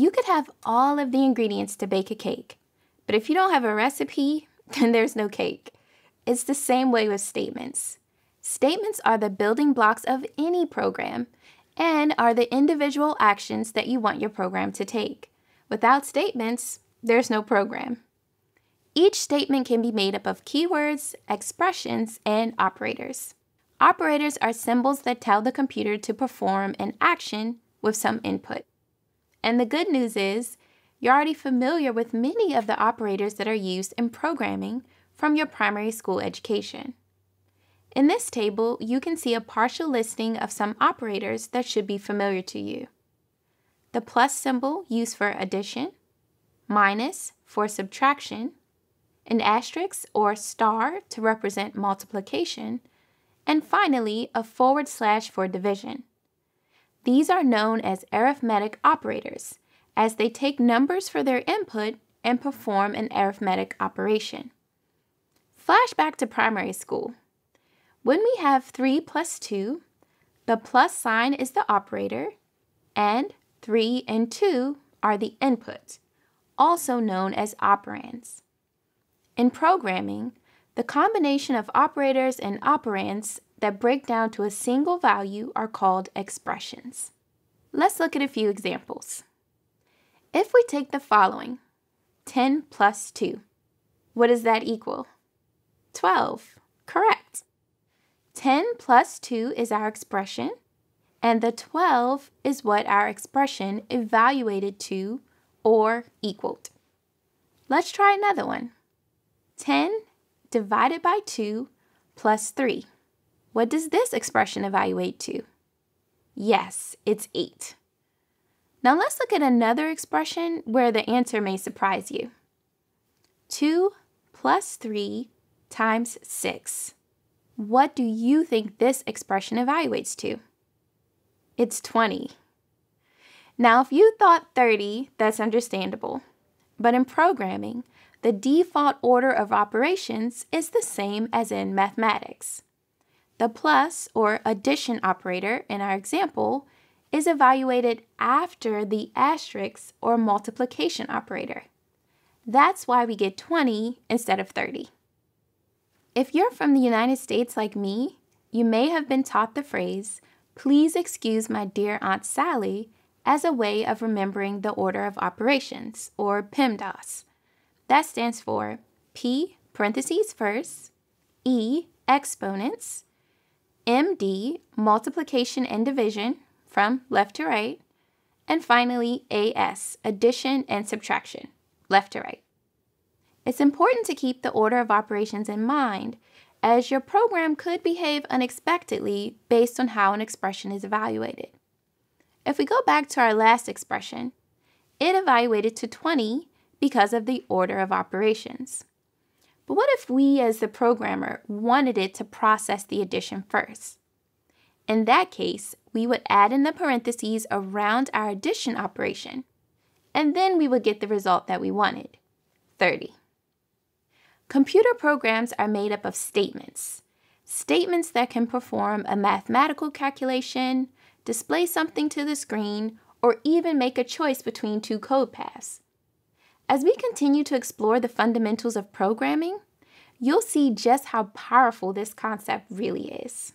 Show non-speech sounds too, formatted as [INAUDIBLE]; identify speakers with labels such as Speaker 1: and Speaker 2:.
Speaker 1: You could have all of the ingredients to bake a cake, but if you don't have a recipe, [LAUGHS] then there's no cake. It's the same way with statements. Statements are the building blocks of any program and are the individual actions that you want your program to take. Without statements, there's no program. Each statement can be made up of keywords, expressions, and operators. Operators are symbols that tell the computer to perform an action with some input. And the good news is, you're already familiar with many of the operators that are used in programming from your primary school education. In this table, you can see a partial listing of some operators that should be familiar to you. The plus symbol used for addition, minus for subtraction, an asterisk or star to represent multiplication, and finally a forward slash for division. These are known as arithmetic operators, as they take numbers for their input and perform an arithmetic operation. Flashback to primary school. When we have 3 plus 2, the plus sign is the operator, and 3 and 2 are the inputs, also known as operands. In programming, the combination of operators and operands that break down to a single value are called expressions. Let's look at a few examples. If we take the following, 10 plus 2, what does that equal? 12, correct. 10 plus 2 is our expression, and the 12 is what our expression evaluated to or equaled. Let's try another one. 10 divided by 2 plus 3. What does this expression evaluate to? Yes, it's 8. Now let's look at another expression where the answer may surprise you. 2 plus 3 times 6. What do you think this expression evaluates to? It's 20. Now, if you thought 30, that's understandable. But in programming, the default order of operations is the same as in mathematics. The plus or addition operator in our example is evaluated after the asterisk or multiplication operator. That's why we get 20 instead of 30. If you're from the United States like me, you may have been taught the phrase, please excuse my dear Aunt Sally, as a way of remembering the order of operations, or PEMDAS. That stands for P parentheses first, E exponents, MD, multiplication and division, from left to right. And finally, AS, addition and subtraction, left to right. It's important to keep the order of operations in mind, as your program could behave unexpectedly based on how an expression is evaluated. If we go back to our last expression, it evaluated to 20 because of the order of operations. But what if we, as the programmer, wanted it to process the addition first? In that case, we would add in the parentheses around our addition operation, and then we would get the result that we wanted 30. Computer programs are made up of statements. Statements that can perform a mathematical calculation, display something to the screen, or even make a choice between two code paths. As we continue to explore the fundamentals of programming, you'll see just how powerful this concept really is.